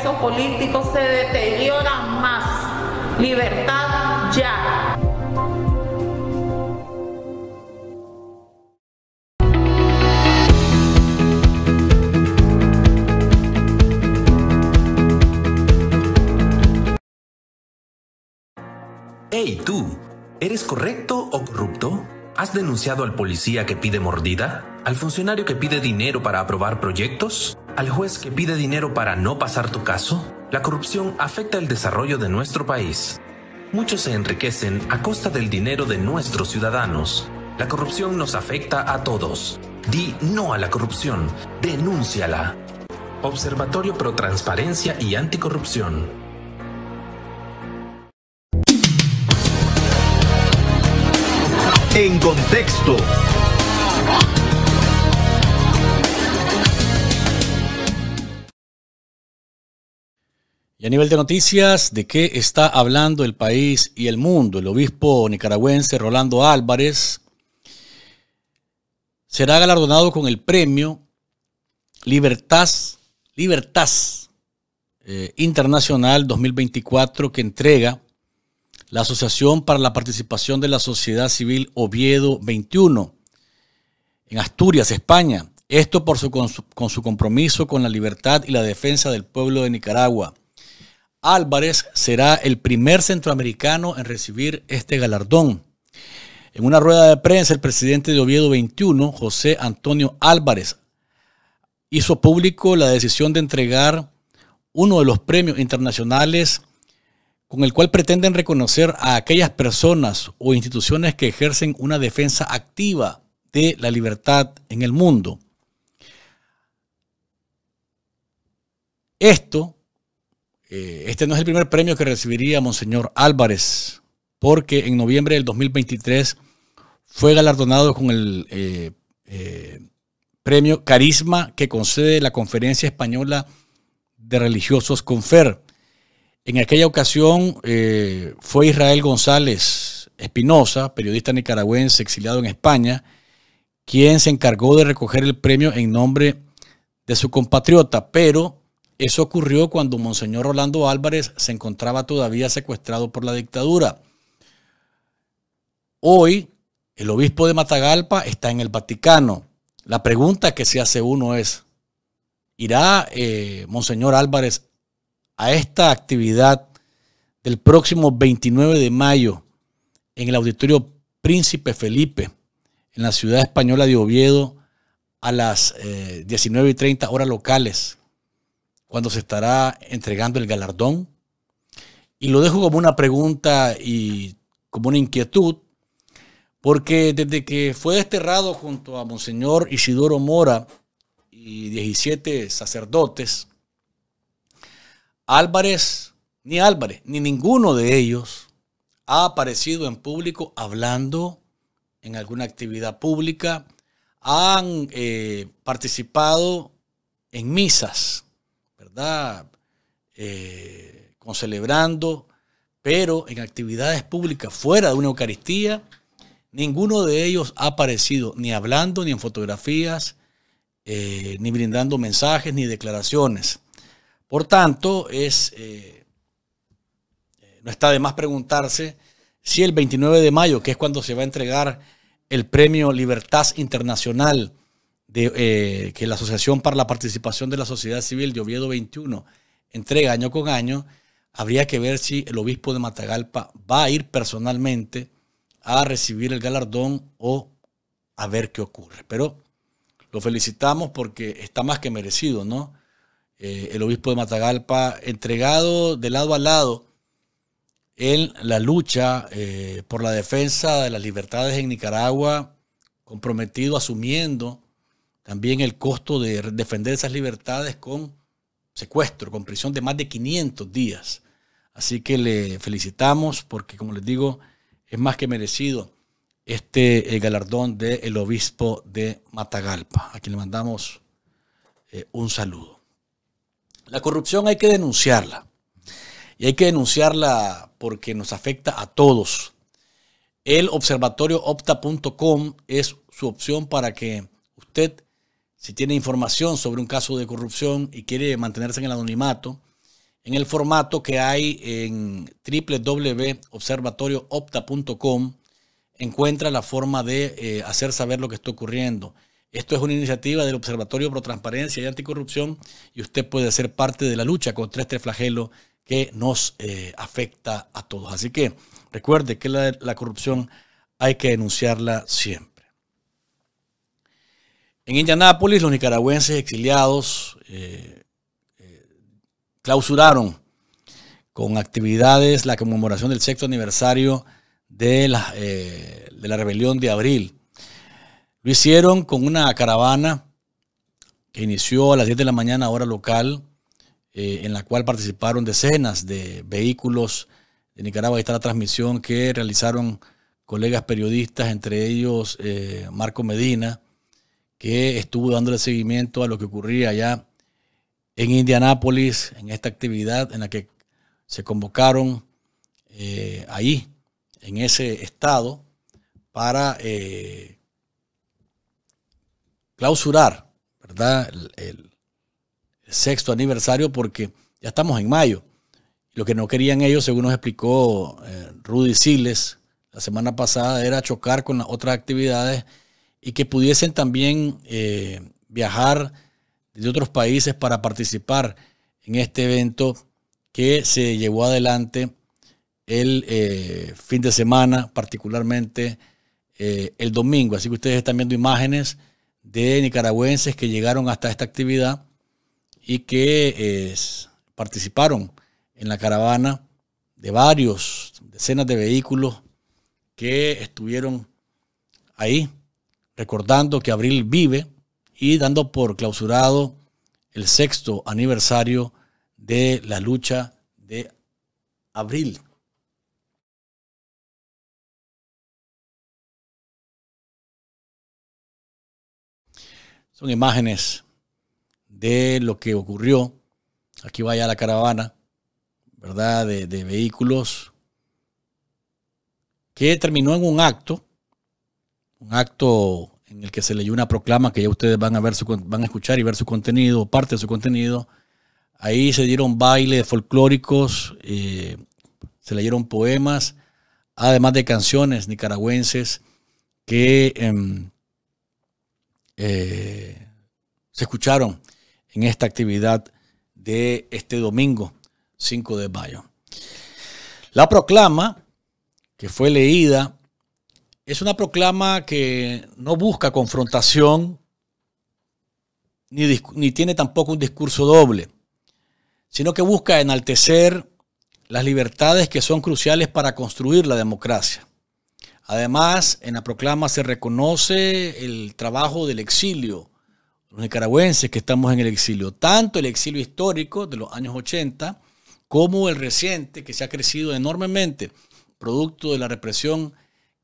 Político políticos se deteriora más. Libertad ya. Hey tú, ¿eres correcto o corrupto? ¿Has denunciado al policía que pide mordida? ¿Al funcionario que pide dinero para aprobar proyectos? al juez que pide dinero para no pasar tu caso, la corrupción afecta el desarrollo de nuestro país. Muchos se enriquecen a costa del dinero de nuestros ciudadanos. La corrupción nos afecta a todos. Di no a la corrupción. Denúnciala. Observatorio Pro Transparencia y Anticorrupción. En contexto. Y a nivel de noticias, ¿de qué está hablando el país y el mundo? El obispo nicaragüense Rolando Álvarez será galardonado con el premio Libertas, eh, Internacional 2024 que entrega la Asociación para la Participación de la Sociedad Civil Oviedo 21 en Asturias, España. Esto por su, con su compromiso con la libertad y la defensa del pueblo de Nicaragua. Álvarez será el primer centroamericano en recibir este galardón. En una rueda de prensa, el presidente de Oviedo 21, José Antonio Álvarez, hizo público la decisión de entregar uno de los premios internacionales con el cual pretenden reconocer a aquellas personas o instituciones que ejercen una defensa activa de la libertad en el mundo. Esto eh, este no es el primer premio que recibiría Monseñor Álvarez, porque en noviembre del 2023 fue galardonado con el eh, eh, premio Carisma que concede la Conferencia Española de Religiosos Confer. En aquella ocasión fue Israel González Espinosa, periodista nicaragüense exiliado en España, quien se encargó de recoger el premio en nombre de su compatriota, pero eso ocurrió cuando Monseñor Rolando Álvarez se encontraba todavía secuestrado por la dictadura. Hoy, el obispo de Matagalpa está en el Vaticano. La pregunta que se hace uno es, ¿irá eh, Monseñor Álvarez a esta actividad del próximo 29 de mayo en el auditorio Príncipe Felipe, en la ciudad española de Oviedo, a las eh, 19 y 30 horas locales cuando se estará entregando el galardón? Y lo dejo como una pregunta y como una inquietud, porque desde que fue desterrado junto a Monseñor Isidoro Mora y 17 sacerdotes, Álvarez, ni Álvarez, ni ninguno de ellos ha aparecido en público hablando en alguna actividad pública, han eh, participado en misas eh, con celebrando, pero en actividades públicas fuera de una Eucaristía, ninguno de ellos ha aparecido ni hablando, ni en fotografías, eh, ni brindando mensajes, ni declaraciones. Por tanto, es, eh, no está de más preguntarse si el 29 de mayo, que es cuando se va a entregar el premio Libertad Internacional eh, que la Asociación para la Participación de la Sociedad Civil de Oviedo 21 entrega año con año, habría que ver si el obispo de Matagalpa va a ir personalmente a recibir el galardón o a ver qué ocurre. Pero lo felicitamos porque está más que merecido, ¿no? Eh, el obispo de Matagalpa entregado de lado a lado en la lucha eh, por la defensa de las libertades en Nicaragua, comprometido asumiendo también el costo de defender esas libertades con secuestro, con prisión de más de 500 días. Así que le felicitamos porque, como les digo, es más que merecido este el eh, galardón del el obispo de Matagalpa, a quien le mandamos eh, un saludo. La corrupción hay que denunciarla. Y hay que denunciarla porque nos afecta a todos. El observatorio opta.com es su opción para que usted si tiene información sobre un caso de corrupción y quiere mantenerse en el anonimato, en el formato que hay en www.observatorioopta.com, encuentra la forma de eh, hacer saber lo que está ocurriendo. Esto es una iniciativa del Observatorio Pro Transparencia y Anticorrupción y usted puede ser parte de la lucha contra este flagelo que nos eh, afecta a todos. Así que recuerde que la corrupción hay que denunciarla siempre. En Indianápolis, los nicaragüenses exiliados eh, eh, clausuraron con actividades la conmemoración del sexto aniversario eh, de la, rebelión de abril. Lo hicieron con una caravana que inició a las 10 de la mañana hora local, en la cual participaron decenas de vehículos de Nicaragua. Ahí está la transmisión que realizaron colegas periodistas, entre ellos Marco Medina, que estuvo dándole seguimiento a lo que ocurría allá en Indianápolis, en esta actividad en la que se convocaron eh, ahí, en ese estado, para eh, clausurar, ¿verdad? El, sexto aniversario porque ya estamos en mayo. Lo que no querían ellos, según nos explicó eh, Rudy Siles la semana pasada, era chocar con las otras actividades y que pudiesen también eh, viajar de otros países para participar en este evento que se llevó adelante el eh, fin de semana, particularmente eh, el domingo. Así que ustedes están viendo imágenes de nicaragüenses que llegaron hasta esta actividad y que participaron en la caravana de varios, decenas de vehículos que estuvieron ahí recordando que abril vive y dando por clausurado el sexto aniversario de la lucha de abril. Son imágenes de lo que ocurrió. Aquí vaya la caravana, ¿verdad? De, de vehículos que terminó en un acto un acto en el que se leyó una proclama que ya ustedes van a ver van a escuchar y ver su contenido, parte de su contenido. Ahí se dieron bailes folclóricos, eh, se leyeron poemas, además de canciones nicaragüenses que em, eh, se escucharon en esta actividad de este domingo 5 de mayo. La proclama que fue leída es una proclama que no busca confrontación ni, tiene tampoco un discurso doble, sino que busca enaltecer las libertades que son cruciales para construir la democracia. Además, en la proclama se reconoce el trabajo del exilio, los nicaragüenses que estamos en el exilio, tanto el exilio histórico de los años 80 como el reciente que se ha crecido enormemente, producto de la represión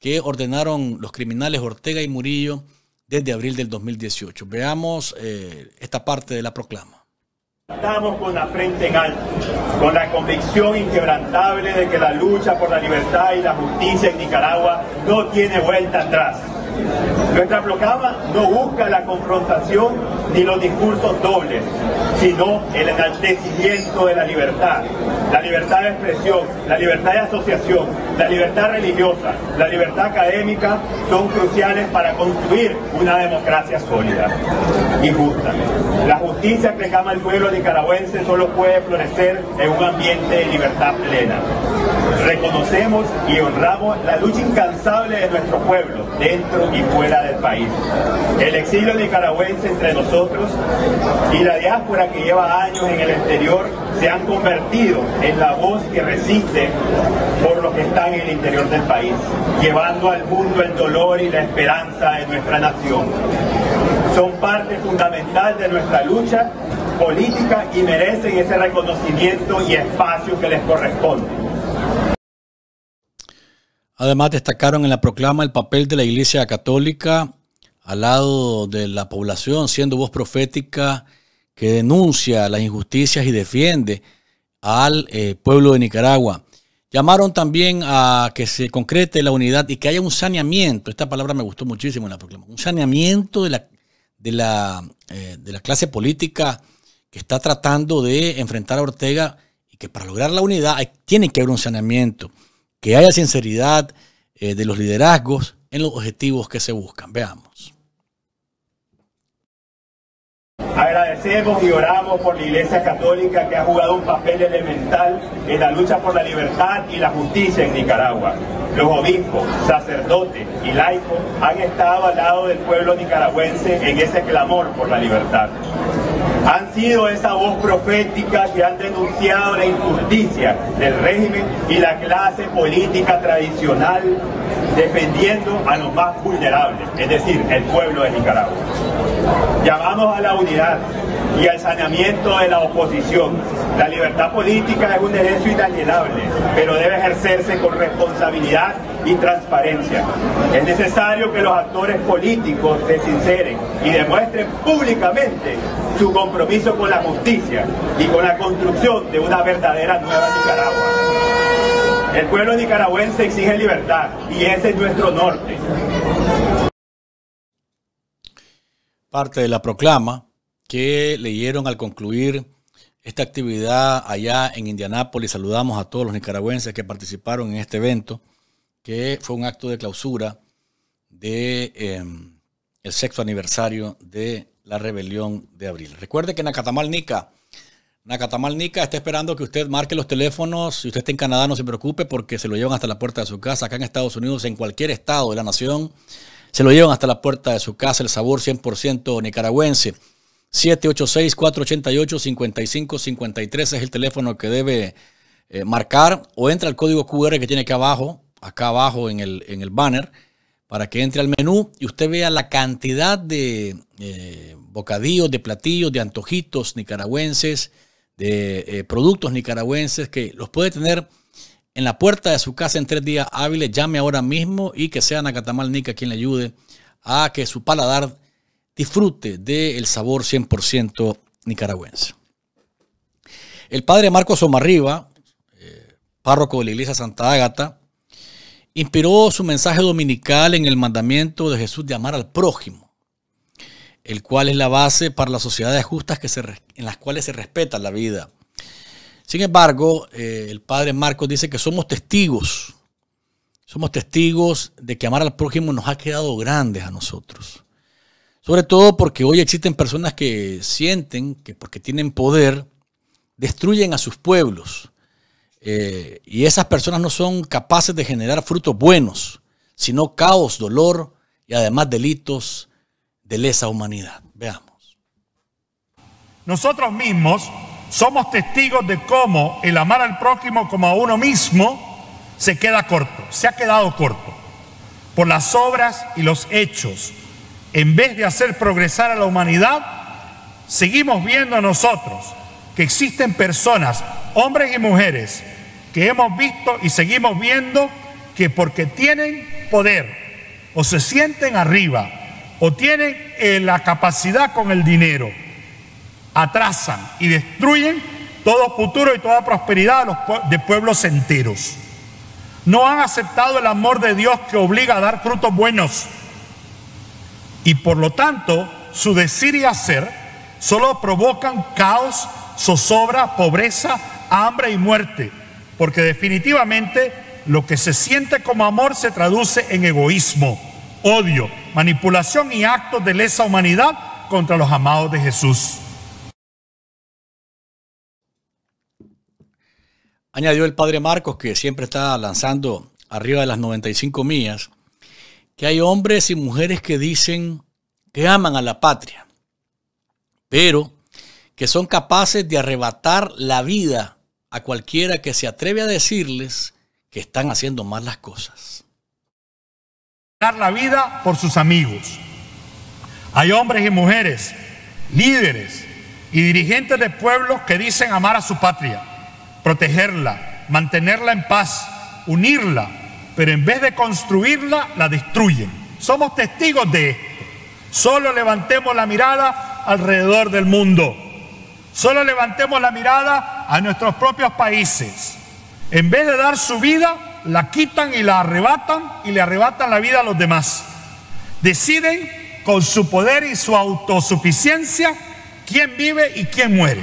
que ordenaron los criminales Ortega y Murillo desde abril del 2018. Veamos eh, esta parte de la proclama. Estamos con la frente en alto, con la convicción inquebrantable de que la lucha por la libertad y la justicia en Nicaragua no tiene vuelta atrás. Nuestra proclama no busca la confrontación ni los discursos dobles, sino el enaltecimiento de la libertad, la libertad de expresión, la libertad de asociación, la libertad religiosa, la libertad académica son cruciales para construir una democracia sólida y justa. La justicia que llama el pueblo nicaragüense solo puede florecer en un ambiente de libertad plena. Reconocemos y honramos la lucha incansable de nuestro pueblo dentro y fuera del país. El exilio nicaragüense entre nosotros y la diáspora que lleva años en el exterior se han convertido en la voz que resiste por los que están en el interior del país, llevando al mundo el dolor y la esperanza de nuestra nación. Son parte fundamental de nuestra lucha política y merecen ese reconocimiento y espacio que les corresponde. Además destacaron en la proclama el papel de la Iglesia Católica al lado de la población, siendo voz profética que denuncia las injusticias y defiende al eh, pueblo de Nicaragua. Llamaron también a que se concrete la unidad y que haya un saneamiento. Esta palabra me gustó muchísimo en la proclama. Un saneamiento de la, eh, de la, clase política que está tratando de enfrentar a Ortega y que para lograr la unidad tiene que haber un saneamiento, que haya sinceridad eh, de los liderazgos en los objetivos que se buscan. Veamos. Agradecemos y oramos por la Iglesia Católica que ha jugado un papel elemental en la lucha por la libertad y la justicia en Nicaragua. Los obispos, sacerdotes y laicos han estado al lado del pueblo nicaragüense en ese clamor por la libertad han sido esa voz profética que han denunciado la injusticia del régimen y la clase política tradicional defendiendo a los más vulnerables, es decir, el pueblo de Nicaragua. Llamamos a la unidad, y al saneamiento de la oposición. La libertad política es un derecho inalienable, pero debe ejercerse con responsabilidad y transparencia. Es necesario que los actores políticos se sinceren y demuestren públicamente su compromiso con la justicia y con la construcción de una verdadera nueva Nicaragua. El pueblo nicaragüense exige libertad y ese es nuestro norte. Parte de la proclama que leyeron al concluir esta actividad allá en Indianápolis. Saludamos a todos los nicaragüenses que participaron en este evento, que fue un acto de clausura de em, el sexto aniversario de la rebelión de abril. Recuerde que Nacatamal Nica, Nacatamal Nica está esperando que usted marque los teléfonos. Si usted está en Canadá, no se preocupe porque se lo llevan hasta la puerta de su casa. Acá en Estados Unidos, en cualquier estado de la nación, se lo llevan hasta la puerta de su casa el sabor 100% nicaragüense. 786-488-5553 es el teléfono que debe eh, marcar o entra al código QR que tiene aquí abajo, acá abajo en el, banner, para que entre al menú y usted vea la cantidad de eh, bocadillos, de platillos, de antojitos nicaragüenses, de eh, productos nicaragüenses que los puede tener en la puerta de su casa en tres días hábiles. Llame ahora mismo y que sea Nacatamal Nica quien le ayude a que su paladar disfrute del sabor 100% nicaragüense. El padre Marcos Omarriba, eh, párroco de la iglesia Santa Ágata, inspiró su mensaje dominical en el mandamiento de Jesús de amar al prójimo, el cual es la base para las sociedades justas que se, en las cuales se respeta la vida. Sin embargo, eh, el padre Marcos dice que somos testigos, somos testigos de que amar al prójimo nos ha quedado grandes a nosotros. Sobre todo porque hoy existen personas que sienten que porque tienen poder, destruyen a sus pueblos. Eh, y esas personas no son capaces de generar frutos buenos, sino caos, dolor y además delitos de lesa humanidad. Veamos. Nosotros mismos somos testigos de cómo el amar al prójimo como a uno mismo se queda corto, se ha quedado corto, por las obras y los hechos en vez de hacer progresar a la humanidad, seguimos viendo a nosotros que existen personas, hombres y mujeres, que hemos visto y seguimos viendo que porque tienen poder o se sienten arriba o tienen eh, la capacidad con el dinero, atrasan y destruyen todo futuro y toda prosperidad de pueblos enteros. No han aceptado el amor de Dios que obliga a dar frutos buenos y por lo tanto su decir y hacer solo provocan caos, zozobra, pobreza, hambre y muerte, porque definitivamente lo que se siente como amor se traduce en egoísmo, odio, manipulación y actos de lesa humanidad contra los amados de Jesús. Añadió el padre Marcos que siempre está lanzando arriba de las 95 millas que hay hombres y mujeres que dicen que aman a la patria, pero que son capaces de arrebatar la vida a cualquiera que se atreve a decirles que están haciendo mal las cosas. Dar la vida por sus amigos. Hay hombres y mujeres, líderes y dirigentes de pueblos que dicen amar a su patria, protegerla, mantenerla en paz, unirla pero en vez de construirla, la destruyen. Somos testigos de esto. Solo levantemos la mirada alrededor del mundo. Solo levantemos la mirada a nuestros propios países. En vez de dar su vida, la quitan y la arrebatan y le arrebatan la vida a los demás. Deciden con su poder y su autosuficiencia quién vive y quién muere.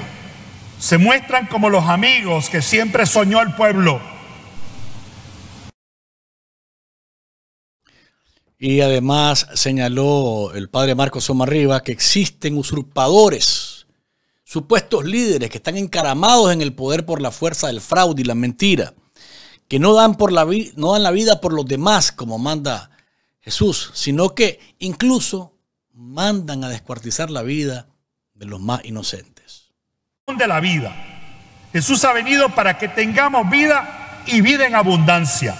Se muestran como los amigos que siempre soñó el pueblo Y además señaló el padre Marcos Somarriba que existen usurpadores, supuestos líderes que están encaramados en el poder por la fuerza del fraude y la mentira, que no dan, por la no dan la vida por los demás como manda Jesús, sino que incluso mandan a descuartizar la vida de los más inocentes. De la vida. Jesús ha venido para que tengamos vida y vida en abundancia.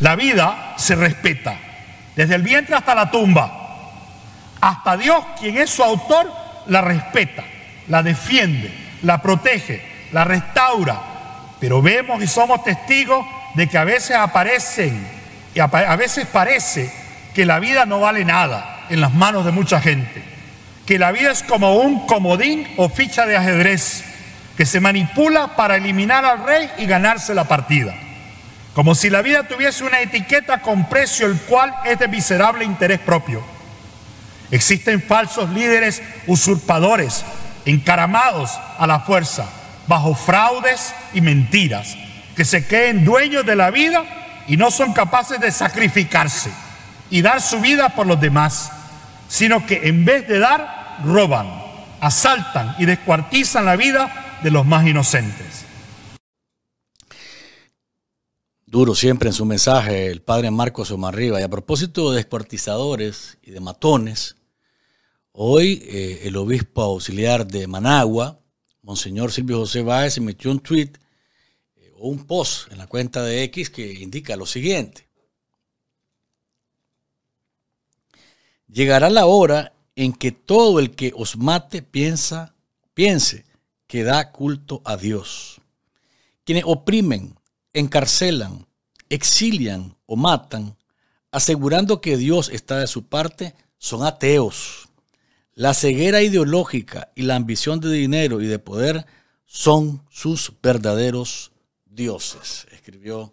La vida se respeta desde el vientre hasta la tumba, hasta Dios, quien es su autor, la respeta, la defiende, la protege, la restaura. Pero vemos y somos testigos de que a veces aparecen, y a veces parece que la vida no vale nada en las manos de mucha gente, que la vida es como un comodín o ficha de ajedrez que se manipula para eliminar al rey y ganarse la partida como si la vida tuviese una etiqueta con precio el cual es de miserable interés propio. Existen falsos líderes usurpadores, encaramados a la fuerza, bajo fraudes y mentiras, que se queden dueños de la vida y no son capaces de sacrificarse y dar su vida por los demás, sino que en vez de dar, roban, asaltan y descuartizan la vida de los más inocentes. duro siempre en su mensaje, el padre Marcos Omarriba. Y a propósito de descuartizadores y de matones, hoy eh, el obispo auxiliar de Managua, Monseñor Silvio José Báez, emitió un tweet eh, o un post en la cuenta de X que indica lo siguiente. Llegará la hora en que todo el que os mate piensa, piense que da culto a Dios. Quienes oprimen, encarcelan, exilian o matan, asegurando que Dios está de su parte, son ateos. La ceguera ideológica y la ambición de dinero y de poder son sus verdaderos dioses, escribió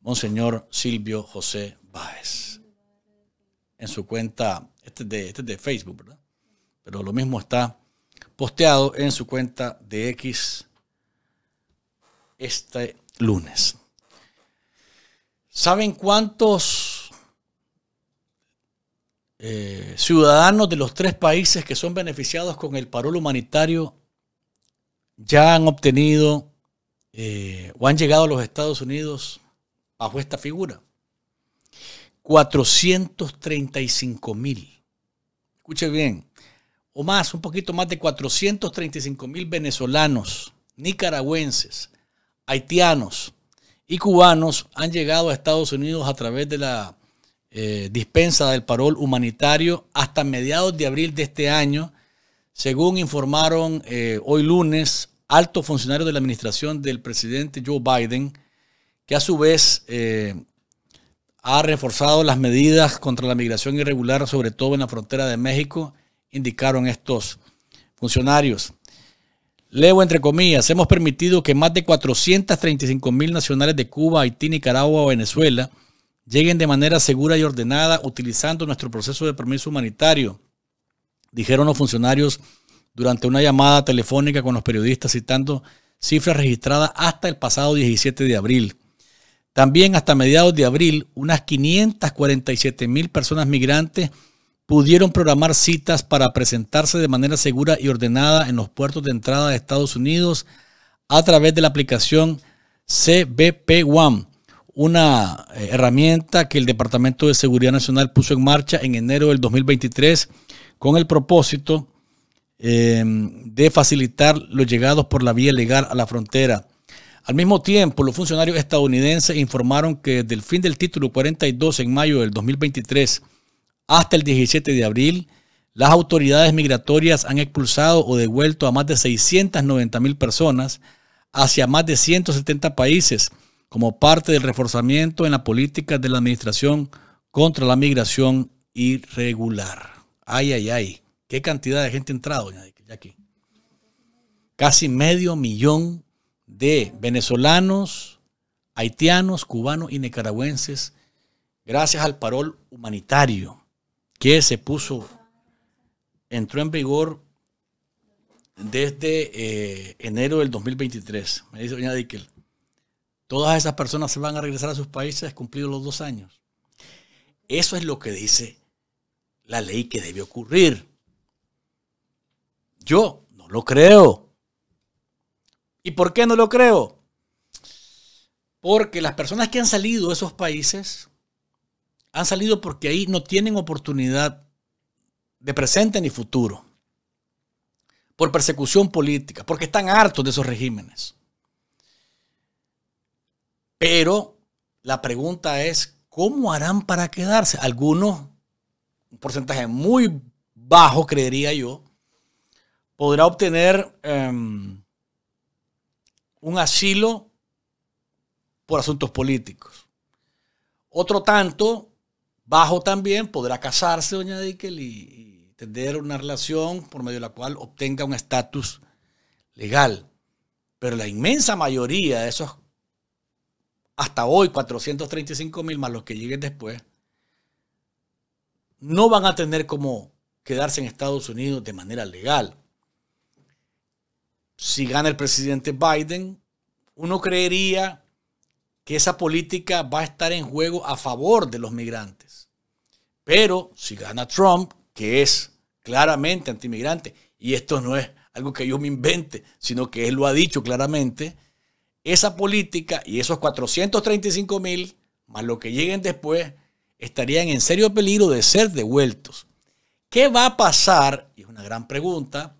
Monseñor Silvio José Báez. En su cuenta, este es de, este Facebook, ¿verdad? Pero lo mismo está posteado en su cuenta de X este lunes. ¿Saben cuántos eh, ciudadanos de los tres países que son beneficiados con el parol humanitario ya han obtenido eh, o han llegado a los Estados Unidos bajo esta figura? 435 mil. Escuche bien, o más, un poquito más de 435 mil venezolanos, nicaragüenses, haitianos y cubanos han llegado a Estados Unidos a través de la eh, dispensa del parol humanitario hasta mediados de abril de este año, según informaron eh, hoy lunes altos funcionarios de la administración del presidente Joe Biden, que a su vez eh, ha reforzado las medidas contra la migración irregular, sobre todo en la frontera de México, indicaron estos funcionarios. Leo, entre comillas, hemos permitido que más de 435 mil nacionales de Cuba, Haití, Nicaragua o Venezuela lleguen de manera segura y ordenada utilizando nuestro proceso de permiso humanitario, dijeron los funcionarios durante una llamada telefónica con los periodistas citando cifras registradas hasta el pasado 17 de abril. También hasta mediados de abril, unas 547 mil personas migrantes pudieron programar citas para presentarse de manera segura y ordenada en los puertos de entrada de Estados Unidos a través de la aplicación CBP One, una eh, herramienta que el Departamento de Seguridad Nacional puso en marcha en enero del 2023 con el propósito em, de facilitar los llegados por la vía legal a la frontera. Al mismo tiempo, los funcionarios estadounidenses informaron que desde el fin del título 42 en mayo del 2023 hasta el 17 de abril, las autoridades migratorias han expulsado o devuelto a más de 690 mil personas hacia más de 170 países como parte del reforzamiento en la política de la administración contra la migración irregular. Ay, ay, ay. Qué cantidad de gente ha entrado, Casi medio millón de venezolanos, haitianos, cubanos y nicaragüenses, gracias al parol humanitario que se puso, entró en vigor desde eh, enero del 2023. Me dice doña Dickel, todas esas personas se van a regresar a sus países cumplidos los dos años. Eso es lo que dice la ley que debe ocurrir. Yo no lo creo. ¿Y por qué no lo creo? Porque las personas que han salido de esos países han salido porque ahí no tienen oportunidad de presente ni futuro. Por persecución política, porque están hartos de esos regímenes. Pero la pregunta es, ¿cómo harán para quedarse? Algunos, un porcentaje muy bajo, creería yo, podrá obtener em, un asilo por asuntos políticos. Otro tanto bajo también podrá casarse, doña Dickel, y, tener una relación por medio de la cual obtenga un estatus legal. Pero la inmensa mayoría de esos, hasta hoy 435 mil más los que lleguen después, no van a tener como quedarse en Estados Unidos de manera legal. Si gana el presidente Biden, uno creería que esa política va a estar en juego a favor de los migrantes. Pero si gana Trump, que es claramente antimigrante, y esto no es algo que yo me invente, sino que él lo ha dicho claramente, esa política y esos 435 mil, más lo que lleguen después, estarían en serio peligro de ser devueltos. ¿Qué va a pasar? Y es una gran pregunta.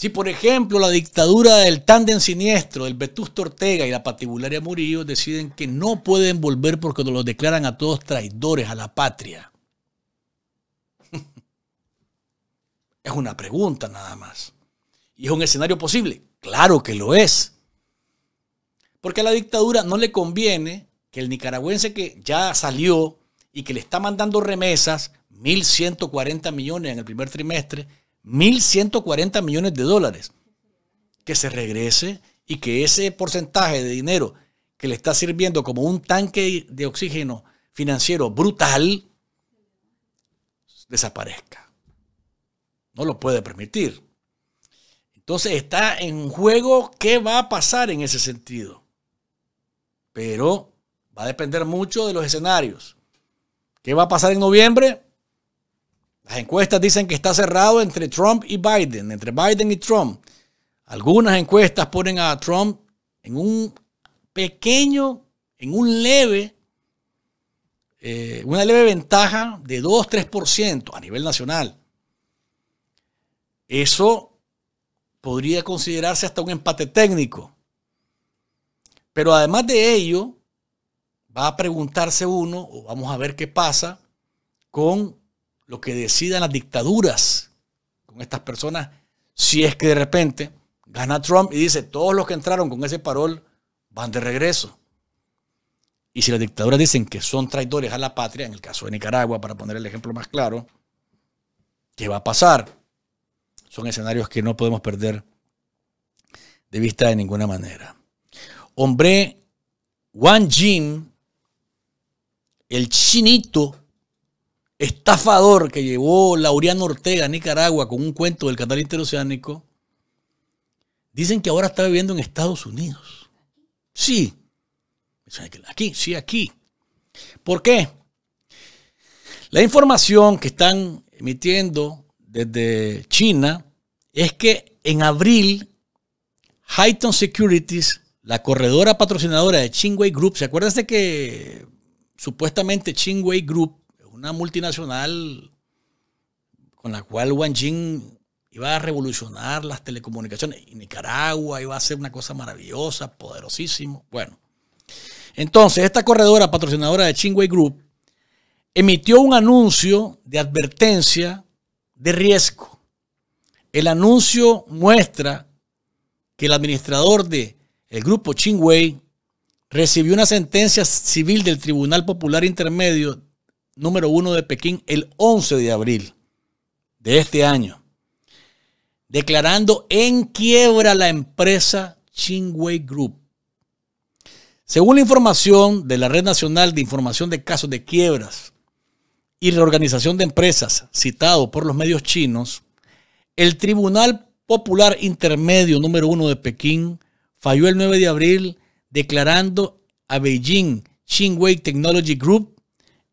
Si, por ejemplo, la dictadura del tándem siniestro, del Vetusto Ortega y la patibularia Murillo deciden que no pueden volver porque los declaran a todos traidores a la patria. es una pregunta nada más. ¿Y es un escenario posible? Claro que lo es. Porque a la dictadura no le conviene que el nicaragüense que ya salió y que le está mandando remesas, 1.140 millones en el primer trimestre, 1.140 millones de dólares, que se regrese y que ese porcentaje de dinero que le está sirviendo como un tanque de oxígeno financiero brutal desaparezca. No lo puede permitir. Entonces está en juego qué va a pasar en ese sentido. Pero va a depender mucho de los escenarios. ¿Qué va a pasar en noviembre? Las encuestas dicen que está cerrado entre Trump y Biden, entre Biden y Trump. Algunas encuestas ponen a Trump en un pequeño, en un leve, eh, una leve ventaja de 2-3% a nivel nacional. Eso podría considerarse hasta un empate técnico. Pero además de ello, va a preguntarse uno, o vamos a ver qué pasa, con lo que decidan las dictaduras con estas personas, si es que de repente gana Trump y dice, todos los que entraron con ese parol van de regreso. Y si las dictaduras dicen que son traidores a la patria, en el caso de Nicaragua, para poner el ejemplo más claro, ¿qué va a pasar? Son escenarios que no podemos perder de vista de ninguna manera. Hombre, Wang Jin, el chinito estafador que llevó Laureano Ortega a Nicaragua con un cuento del canal interoceánico, dicen que ahora está viviendo en Estados Unidos. Sí. Aquí, sí, aquí. ¿Por qué? La información que están emitiendo desde China es que en abril, Highton Securities, la corredora patrocinadora de Chingwei Group, ¿se acuerdan de que supuestamente Chingwei Group una multinacional con la cual Wang Jing iba a revolucionar las telecomunicaciones. Y Nicaragua iba a ser una cosa maravillosa, poderosísimo. Bueno, entonces esta corredora patrocinadora de Chingwei Group emitió un anuncio de advertencia de riesgo. El anuncio muestra que el administrador del el grupo Chingwei recibió una sentencia civil del Tribunal Popular Intermedio número uno de Pekín el 11 de abril de este año, declarando en quiebra la empresa Chingwei Group. Según la información de la Red Nacional de Información de Casos de Quiebras y Reorganización de Empresas, citado por los medios chinos, el Tribunal Popular Intermedio número uno de Pekín falló el 9 de abril declarando a Beijing Chingwei Technology Group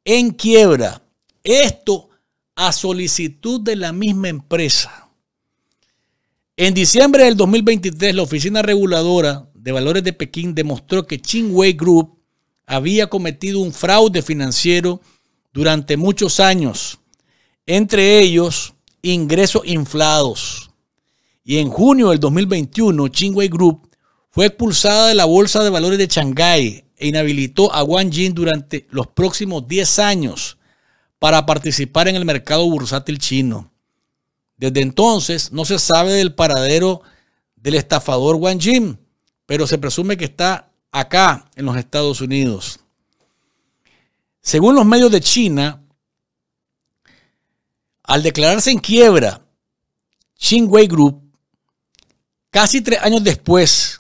en quiebra. Esto a solicitud de la misma empresa. En diciembre del 2023, la Oficina Reguladora de Valores de Pekín demostró que wei Group había cometido un fraude financiero durante muchos años, entre ellos ingresos inflados. Y en junio del 2021, Chinwei Group fue expulsada de la Bolsa de Valores de Shanghái e inhabilitó a Wang Jin durante los próximos 10 años para participar en el mercado bursátil chino. Desde entonces no se sabe del paradero del estafador Wang Jin, pero se presume que está acá en los Estados Unidos. Según los medios de China, al declararse en quiebra Wei Group, casi tres años después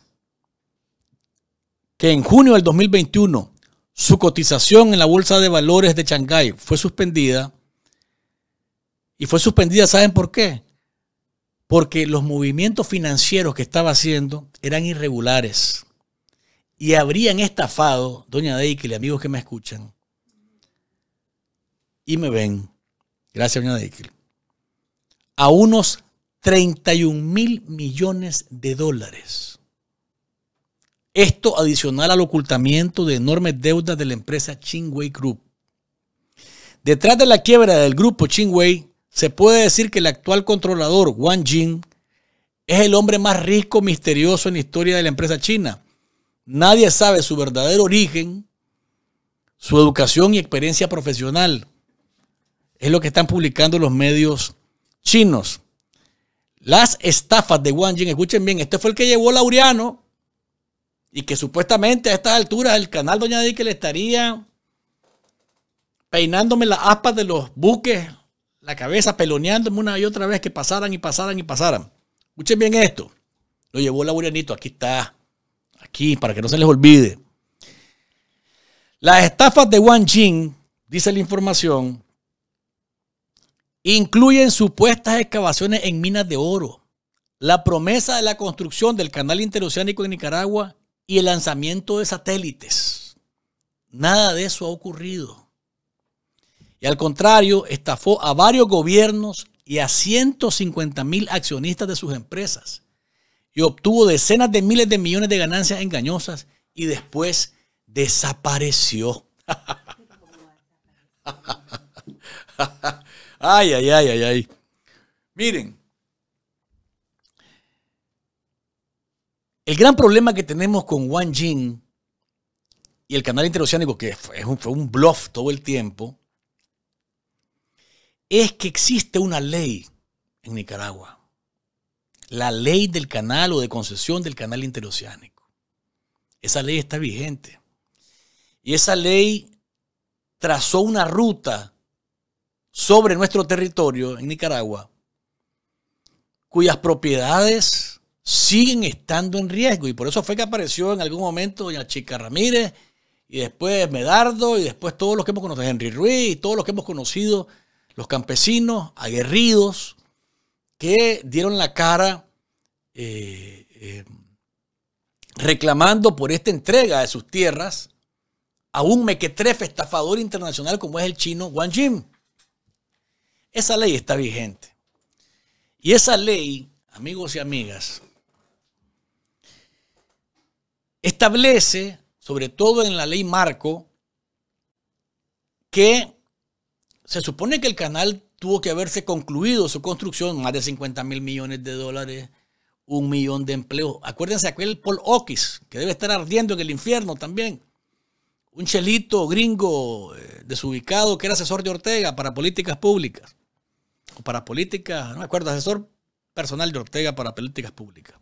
que en junio del 2021 su cotización en la Bolsa de Valores de Shanghái fue suspendida. Y fue suspendida, ¿saben por qué? Porque los movimientos financieros que estaba haciendo eran irregulares y habrían estafado, doña Deikel y amigos que me escuchan y me ven, gracias doña Deikel, a unos 31 mil millones de dólares. Esto adicional al ocultamiento de enormes deudas de la empresa Chingwei Group. Detrás de la quiebra del grupo Chingwei, se puede decir que el actual controlador Wang Jing es el hombre más rico misterioso en la historia de la empresa china. Nadie sabe su verdadero origen, su educación y experiencia profesional. Es lo que están publicando los medios chinos. Las estafas de Wang Jing, escuchen bien, este fue el que llevó Laureano y que supuestamente a estas alturas el canal Doña Dique le estaría peinándome las aspas de los buques, la cabeza, peloneándome una y otra vez que pasaran y pasaran y pasaran. Escuchen bien esto. Lo llevó Laurianito, aquí está. Aquí, para que no se les olvide. Las estafas de Wang Jing, dice la información, incluyen supuestas excavaciones en minas de oro, la promesa de la construcción del canal interoceánico en Nicaragua y el lanzamiento de satélites. Nada de eso ha ocurrido. Y al contrario, estafó a varios gobiernos y a 150 mil accionistas de sus empresas. Y obtuvo decenas de miles de millones de ganancias engañosas y después desapareció. ay, ay, ay, ay, ay. Miren, El gran problema que tenemos con Wang Jing y el canal interoceánico, que fue un, un bluff todo el tiempo, es que existe una ley en Nicaragua, la ley del canal o de concesión del canal interoceánico. Esa ley está vigente. Y esa ley trazó una ruta sobre nuestro territorio en Nicaragua, cuyas propiedades siguen estando en riesgo. Y por eso fue que apareció en algún momento doña Chica Ramírez, y después Medardo, y después todos los que hemos conocido, Henry Ruiz, y todos los que hemos conocido, los campesinos aguerridos, que dieron la cara eh, eh, reclamando por esta entrega de sus tierras a un mequetrefe estafador internacional como es el chino Wang Jim. Esa ley está vigente. Y esa ley, amigos y amigas, establece, sobre todo en la ley Marco, que se supone que el canal tuvo que haberse concluido su construcción, más de 50 mil millones de dólares, un millón de empleos. Acuérdense aquel Paul Okis, que debe estar ardiendo en el infierno también. Un chelito gringo eh, desubicado que era asesor de Ortega para políticas públicas. O para políticas, no me acuerdo, asesor personal de Ortega para políticas públicas.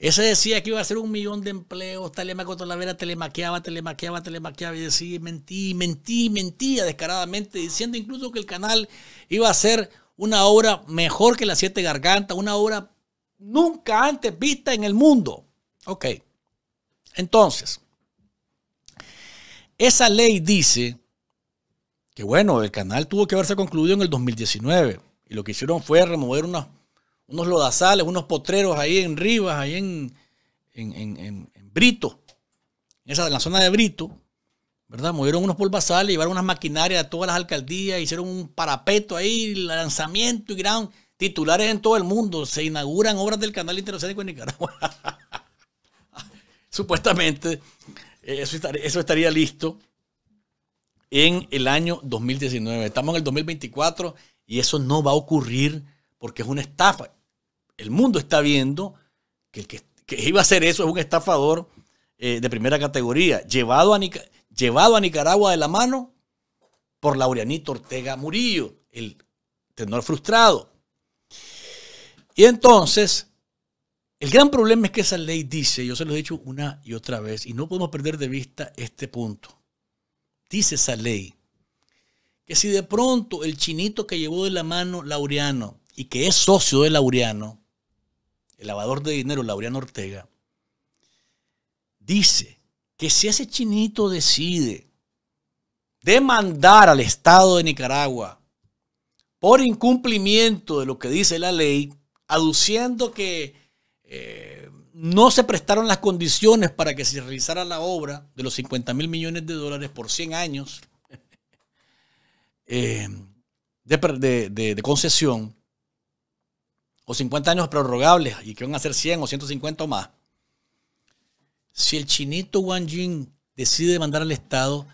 Ese decía que iba a ser un millón de empleos, Telemaco Cotolavera, telemaqueaba, telemaqueaba, telemaqueaba y decía, mentí, mentí, mentía descaradamente, diciendo incluso que el canal iba a ser una obra mejor que Las Siete Gargantas, una obra nunca antes vista en el mundo. Ok, entonces, esa ley dice que bueno, el canal tuvo que haberse concluido en el 2019 y lo que hicieron fue remover unas unos lodazales, unos potreros ahí en Rivas, ahí en, en, Brito, esa, en la zona de Brito, ¿verdad? Movieron unos polvazales, llevaron unas maquinarias a todas las alcaldías, hicieron un parapeto ahí, lanzamiento y gran titulares en todo el mundo. Se inauguran obras del canal interoceánico en Nicaragua. Supuestamente, eh, eso estaría, eso estaría listo en el año 2019. Estamos en el 2024 y eso no va a ocurrir porque es una estafa el mundo está viendo que el que, iba a hacer eso es un estafador eh, de primera categoría, llevado a, llevado a Nicaragua de la mano por Laureanito Ortega Murillo, el tenor frustrado. Y entonces, el gran problema es que esa ley dice, yo se lo he dicho una y otra vez, y no podemos perder de vista este punto. Dice esa ley que si de pronto el chinito que llevó de la mano Laureano y que es socio de Laureano, el lavador de dinero Laureano Ortega, dice que si ese chinito decide demandar al Estado de Nicaragua por incumplimiento de lo que dice la ley, aduciendo que eh, no se prestaron las condiciones para que se realizara la obra de los 50 mil millones de dólares por 100 años eh, de concesión, o 50 años prorrogables y que van a ser 100 o 150 o más. Si el chinito Wang Jin decide mandar al Estado,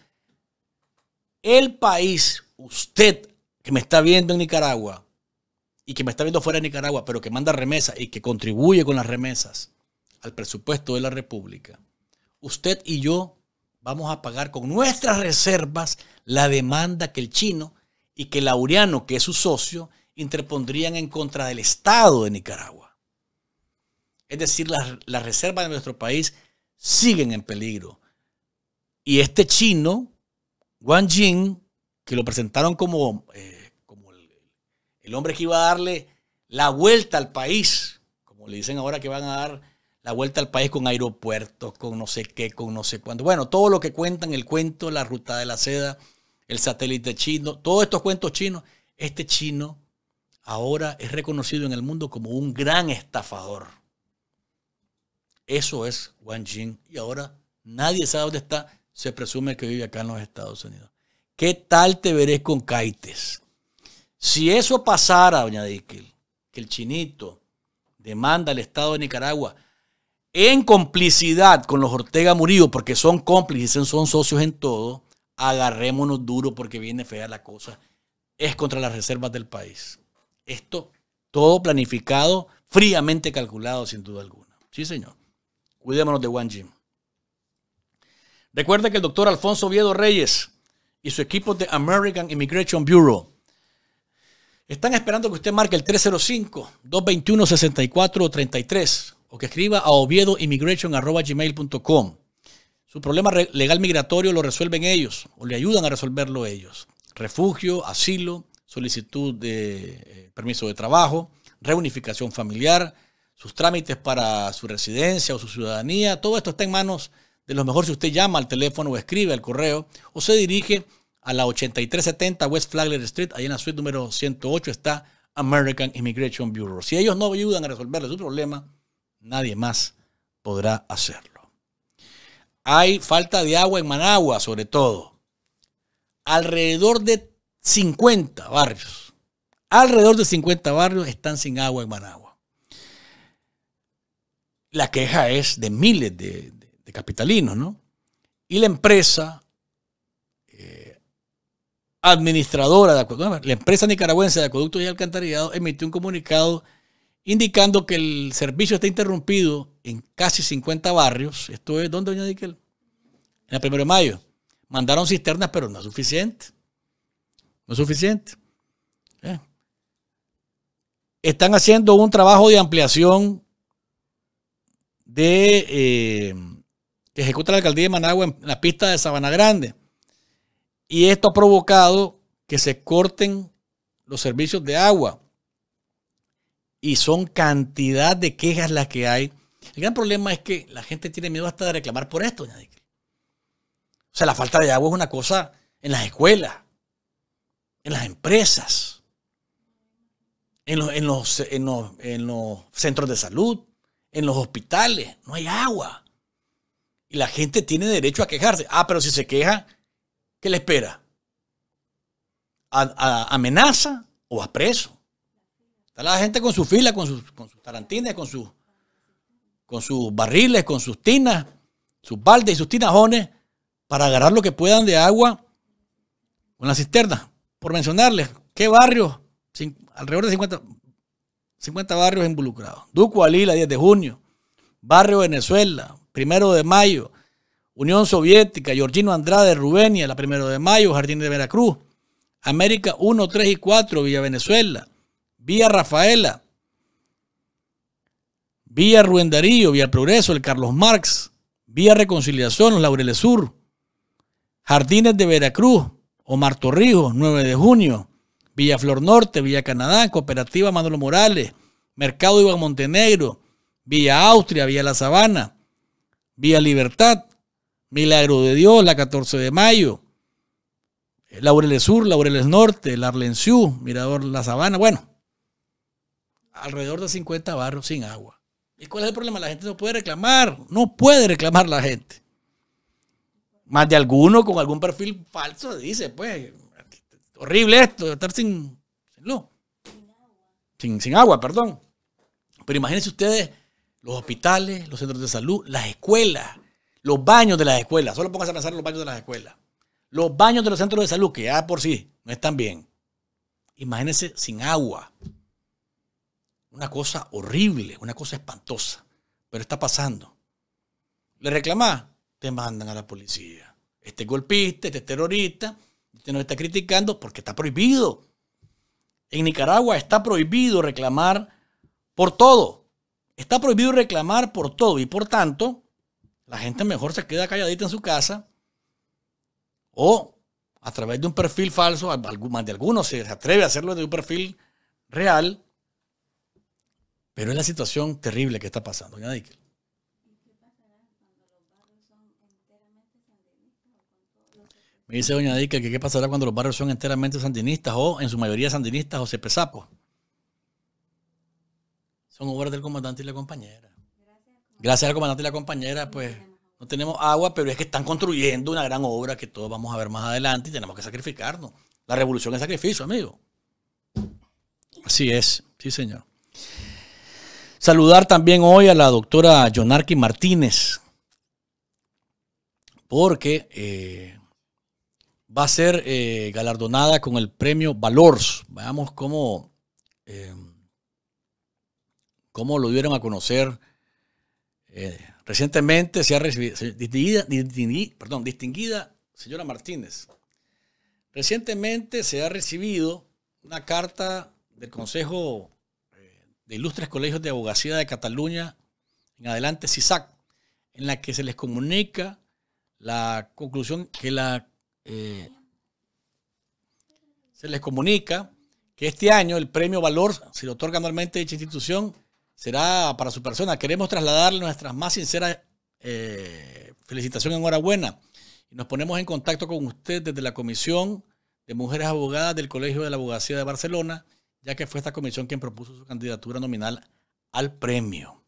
el país, usted que me está viendo en Nicaragua y que me está viendo fuera de Nicaragua, pero que manda remesas y que contribuye con las remesas al presupuesto de la República, usted y yo vamos a pagar con nuestras reservas la demanda que el chino y que el laureano, que es su socio, interpondrían en contra del Estado de Nicaragua. Es decir, las, reservas de nuestro país siguen en peligro. Y este chino, Wang que lo presentaron como, eh, como el, hombre que iba a darle la vuelta al país, como le dicen ahora que van a dar la vuelta al país con aeropuertos, con no sé qué, con no sé cuándo. Bueno, todo lo que cuentan, el cuento, la ruta de la seda, el satélite chino, todos estos cuentos chinos, este chino ahora es reconocido en el mundo como un gran estafador. Eso es Wang Jing. Y ahora nadie sabe dónde está. Se presume que vive acá en los Estados Unidos. ¿Qué tal te verés con Caites? Si eso pasara, doña Dickel, que el chinito demanda al Estado de Nicaragua en complicidad con los Ortega Murillo, porque son cómplices, son socios en todo, agarrémonos duro porque viene fea la cosa. Es contra las reservas del país. Esto todo planificado, fríamente calculado, sin duda alguna. Sí, señor. Cuidémonos de One Jim. Recuerda que el doctor Alfonso Oviedo Reyes y su equipo de American Immigration Bureau están esperando que usted marque el 305-221-6433 o que escriba a oviedoimmigration.gmail.com. Su problema legal migratorio lo resuelven ellos o le ayudan a resolverlo ellos. Refugio, asilo, solicitud de eh, permiso de trabajo, reunificación familiar, sus trámites para su residencia o su ciudadanía. Todo esto está en manos de los mejores, si usted llama al teléfono o escribe al correo o se dirige a la 8370 West Flagler Street, ahí en la suite número 108 está American Immigration Bureau. Si ellos no ayudan a resolverle su problema, nadie más podrá hacerlo. Hay falta de agua en Managua, sobre todo. Alrededor de 50 barrios, alrededor de 50 barrios están sin agua en Managua. La queja es de miles de, capitalinos, ¿no? Y la empresa eh, administradora de la empresa nicaragüense de acueductos y alcantarillado emitió un comunicado indicando que el servicio está interrumpido en casi 50 barrios. Esto es, ¿dónde, doña Diquel? En el primero de mayo. Mandaron cisternas, pero no es suficiente. No es suficiente. Están haciendo un trabajo de ampliación de, eh, que ejecuta la alcaldía de Managua en la pista de Sabana Grande. Y esto ha provocado que se corten los servicios de agua. Y son cantidad de quejas las que hay. El gran problema es que la gente tiene miedo hasta de reclamar por esto, doña O sea, la falta de agua es una cosa en las escuelas, en las empresas, en los, centros de salud, en los hospitales. No hay agua. Y la gente tiene derecho a quejarse. Ah, pero si se queja, ¿qué le espera? ¿A, a, amenaza o a preso? Está la gente con su fila, con sus, tarantines tarantinas, con sus, con sus barriles, con sus tinas, sus baldes y sus tinajones para agarrar lo que puedan de agua con la cisterna por mencionarles, ¿qué barrio? alrededor de 50, 50 barrios involucrados. Duco la 10 de junio. Barrio Venezuela, primero de mayo. Unión Soviética, Georgino Andrade, Rubenia, la primero de mayo, Jardín de Veracruz. América 1, 3 y 4, vía Venezuela. Vía Rafaela. Vía Rubén Vía Progreso, el Carlos Marx, Vía Reconciliación, los Laureles Sur, Jardines de Veracruz, Omar Torrijos, 9 de junio, Villa Flor Norte, Villa Canadá, Cooperativa Manolo Morales, Mercado Iván Montenegro, Villa Austria, Villa La Sabana, Villa Libertad, Milagro de Dios, la 14 de mayo, eh, Laureles Sur, Laureles Norte, Arlenciú, Mirador La Sabana, bueno, alrededor de 50 barrios sin agua. ¿Y cuál es el problema? La gente no puede reclamar, no puede reclamar la gente más de alguno con algún perfil falso dice, pues, horrible esto, estar sin, sin luz. Sin, sin agua, perdón. Pero imagínense ustedes los hospitales, los centros de salud, las escuelas, los baños de las escuelas. Solo pónganse a pensar en los baños de las escuelas. Los baños de los centros de salud, que ya por sí no están bien. Imagínense sin agua. Una cosa horrible, una cosa espantosa. Pero está pasando. ¿Le reclamás? mandan a la policía. Este golpista, este terrorista, este nos está criticando porque está prohibido. En Nicaragua está prohibido reclamar por todo. Está prohibido reclamar por todo y por tanto la gente mejor se queda calladita en su casa o a través de un perfil falso, más de algunos se atreve a hacerlo de un perfil real, pero es la situación terrible que está pasando. Me dice doña Dica que qué pasará cuando los barrios son enteramente sandinistas o en su mayoría sandinistas o pesapo. Son obras del comandante y la compañera. Gracias al comandante y la compañera, pues no tenemos agua, pero es que están construyendo una gran obra que todos vamos a ver más adelante y tenemos que sacrificarnos. La revolución es sacrificio, amigo. Así es, sí, señor. Saludar también hoy a la doctora Yonarki Martínez, porque eh, va a ser eh, galardonada con el premio Valors. Veamos cómo, eh, lo dieron a conocer. Eh, recientemente se ha recibido, distinguida, distinguida señora Martínez, recientemente se ha recibido una carta del Consejo de Ilustres Colegios de Abogacía de Cataluña, en adelante CISAC, en la que se les comunica la conclusión que la eh, se les comunica que este año el premio Valor, se lo otorga anualmente dicha institución, será para su persona. Queremos trasladarle nuestras más sinceras eh, felicitaciones, enhorabuena. Nos ponemos en contacto con usted desde la Comisión de Mujeres Abogadas del Colegio de la Abogacía de Barcelona, ya que fue esta comisión quien propuso su candidatura nominal al premio.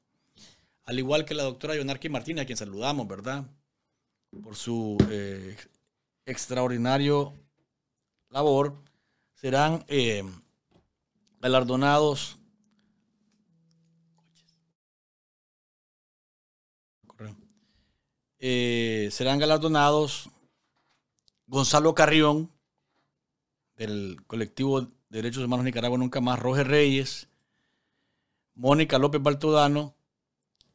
Al igual que la doctora Yonarki Martínez, a quien saludamos, ¿verdad? Por su eh, extraordinario labor, serán eh, galardonados eh, serán galardonados Gonzalo Carrión del colectivo Derechos Humanos Nicaragua Nunca Más, Roger Reyes, Mónica López Baltodano,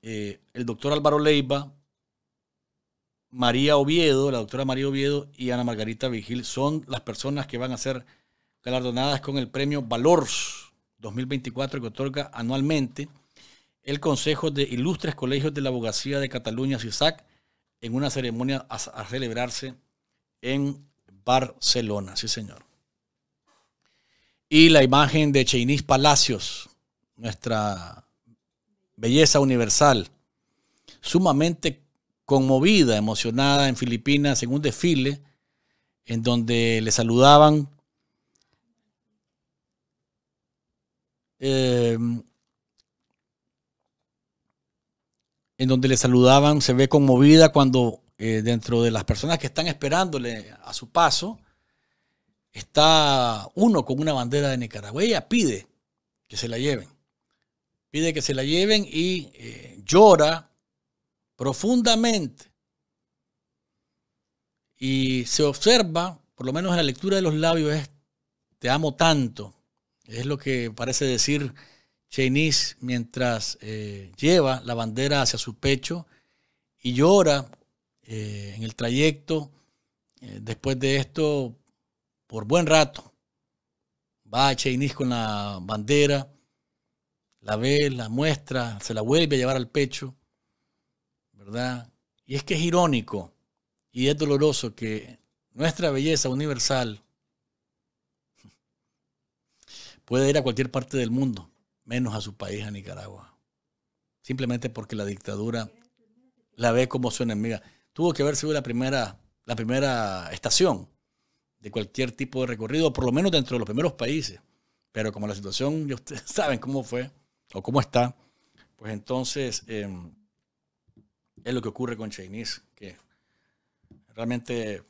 eh, el doctor Álvaro Leiva, María Oviedo, la doctora María Oviedo y Ana Margarita Vigil son las personas que van a ser galardonadas con el premio Valors 2024 que otorga anualmente el Consejo de Ilustres Colegios de la Abogacía de Cataluña, CISAC, en una ceremonia a, celebrarse en Barcelona. Sí, señor. Y la imagen de Cheinis Palacios, nuestra belleza universal, sumamente conmovida, emocionada en Filipinas en un desfile en donde le saludaban em, en donde le saludaban, se ve conmovida cuando eh, dentro de las personas que están esperándole a su paso, está uno con una bandera de Nicaragua. Ella pide que se la lleven, pide que se la lleven y eh, llora profundamente y se observa, por lo menos en la lectura de los labios, es te amo tanto. Es lo que parece decir Chenis mientras eh, lleva la bandera hacia su pecho y llora eh, en el trayecto eh, después de esto por buen rato. Va Chenis con la bandera, la ve, la muestra, se la vuelve a llevar al pecho ¿verdad? Y es que es irónico y es doloroso que nuestra belleza universal pueda ir a cualquier parte del mundo, menos a su país, a Nicaragua. Simplemente porque la dictadura la ve como su enemiga. Tuvo que haber sido la primera, la primera estación de cualquier tipo de recorrido, por lo menos dentro de los primeros países. Pero como la situación, ya ustedes saben cómo fue o cómo está, pues entonces... Em, es lo que ocurre con Chinese, que realmente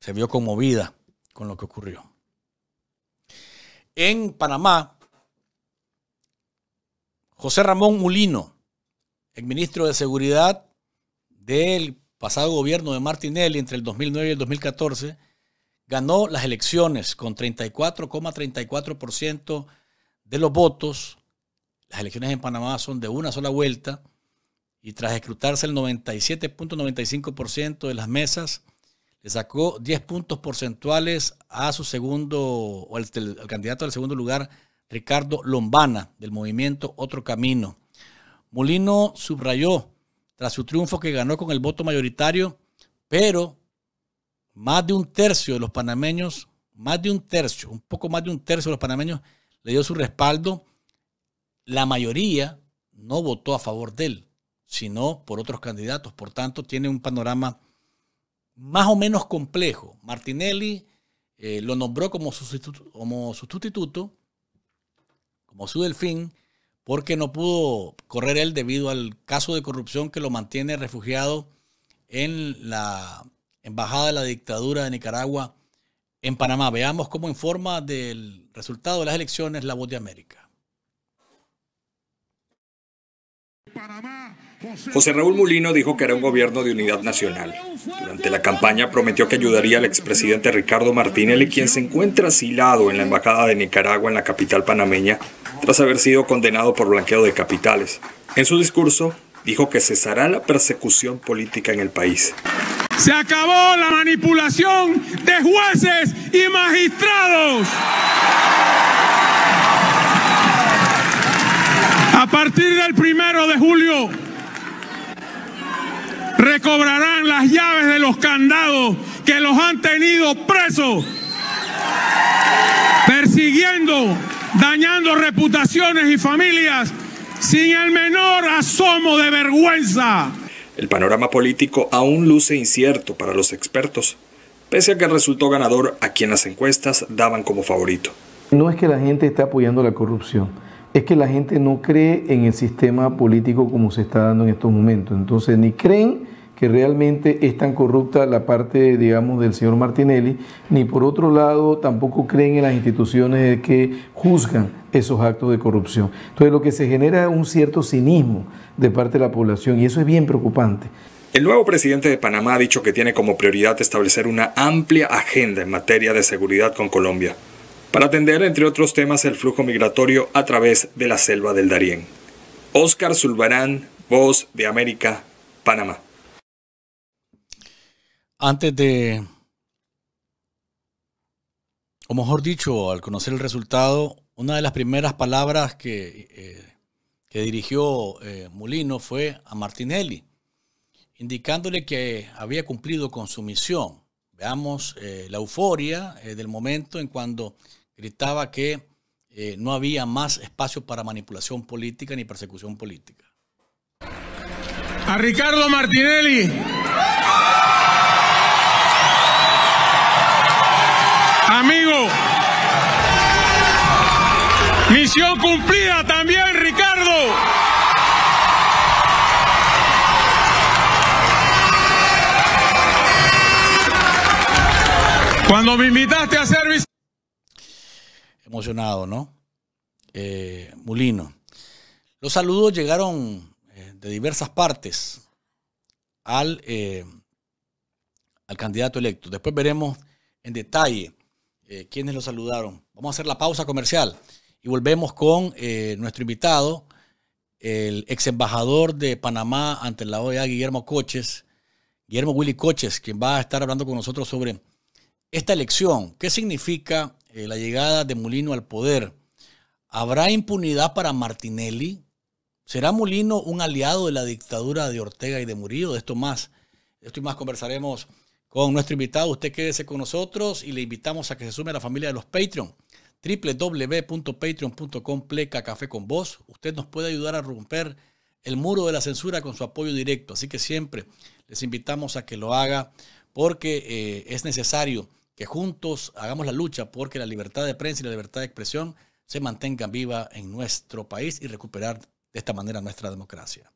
se vio conmovida con lo que ocurrió. En Panamá, José Ramón Mulino, el ministro de Seguridad del pasado gobierno de Martinelli entre el 2009 y el 2014, ganó las elecciones con 34,34% de los votos. Las elecciones en Panamá son de una sola vuelta y tras escrutarse el 97.95% de las mesas, le sacó 10 puntos porcentuales a su segundo, o al, al candidato del segundo lugar, Ricardo Lombana, del movimiento Otro Camino. Molino subrayó, tras su triunfo que ganó con el voto mayoritario, pero más de un tercio de los panameños, más de un tercio, un poco más de un tercio de los panameños le dio su respaldo. La mayoría no votó a favor de él sino por otros candidatos. Por tanto, tiene un panorama más o menos complejo. Martinelli eh, lo nombró como sustituto, como sustituto, como su delfín, porque no pudo correr él debido al caso de corrupción que lo mantiene refugiado en la embajada de la dictadura de Nicaragua en Panamá. Veamos cómo informa del resultado de las elecciones La Voz de América. José Raúl Mulino dijo que era un gobierno de unidad nacional. Durante la campaña prometió que ayudaría al expresidente Ricardo Martinelli, quien se encuentra asilado en la Embajada de Nicaragua en la capital panameña, tras haber sido condenado por blanqueo de capitales. En su discurso, dijo que cesará la persecución política en el país. Se acabó la manipulación de jueces y magistrados. A partir del primero de julio recobrarán las llaves de los candados que los han tenido presos, persiguiendo, dañando reputaciones y familias sin el menor asomo de vergüenza. El panorama político aún luce incierto para los expertos, pese a que resultó ganador a quien las encuestas daban como favorito. No es que la gente esté apoyando la corrupción es que la gente no cree en el sistema político como se está dando en estos momentos. Entonces, ni creen que realmente es tan corrupta la parte, digamos, del señor Martinelli, ni por otro lado tampoco creen en las instituciones que juzgan esos actos de corrupción. Entonces, lo que se genera es un cierto cinismo de parte de la población y eso es bien preocupante. El nuevo presidente de Panamá ha dicho que tiene como prioridad establecer una amplia agenda en materia de seguridad con Colombia para atender, entre otros temas, el flujo migratorio a través de la selva del Darién. Oscar Zulbarán, Voz de América, Panamá. Antes de, o mejor dicho, al conocer el resultado, una de las primeras palabras que, eh, que dirigió eh, Molino fue a Martinelli, indicándole que había cumplido con su misión. Veamos eh, la euforia del momento en cuando gritaba que eh, no había más espacio para manipulación política ni persecución política. A Ricardo Martinelli. Amigo. Misión cumplida también, Ricardo. Cuando me invitaste a hacer emocionado, ¿no? Eh, Mulino. Los saludos llegaron eh, de diversas partes al, eh, al candidato electo. Después veremos en detalle quiénes lo saludaron. Vamos a hacer la pausa comercial y volvemos con nuestro invitado, el ex embajador de Panamá ante la OEA, Guillermo Coches, Guillermo Willy Coches, quien va a estar hablando con nosotros sobre esta elección, qué significa eh, la llegada de Molino al poder, ¿habrá impunidad para Martinelli? ¿Será Molino un aliado de la dictadura de Ortega y de Murillo? De esto más, de esto y más conversaremos con nuestro invitado. Usted quédese con nosotros y le invitamos a que se sume a la familia de los Patreon www.patreon.com pleca café con vos. Usted nos puede ayudar a romper el muro de la censura con su apoyo directo. Así que siempre les invitamos a que lo haga porque eh, es necesario que juntos hagamos la lucha porque la libertad de prensa y la libertad de expresión se mantengan viva en nuestro país y recuperar de esta manera nuestra democracia.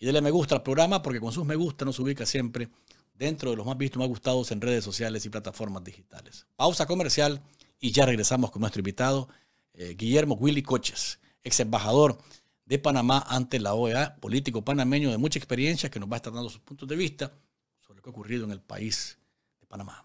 Y denle me gusta al programa porque con sus me gusta nos ubica siempre dentro de los más vistos, más gustados en redes sociales y plataformas digitales. Pausa comercial y ya regresamos con nuestro invitado, eh, Guillermo Willy Coches, ex embajador de Panamá ante la OEA, político panameño de mucha experiencia que nos va a estar dando sus puntos de vista sobre lo que ha ocurrido en el país de Panamá.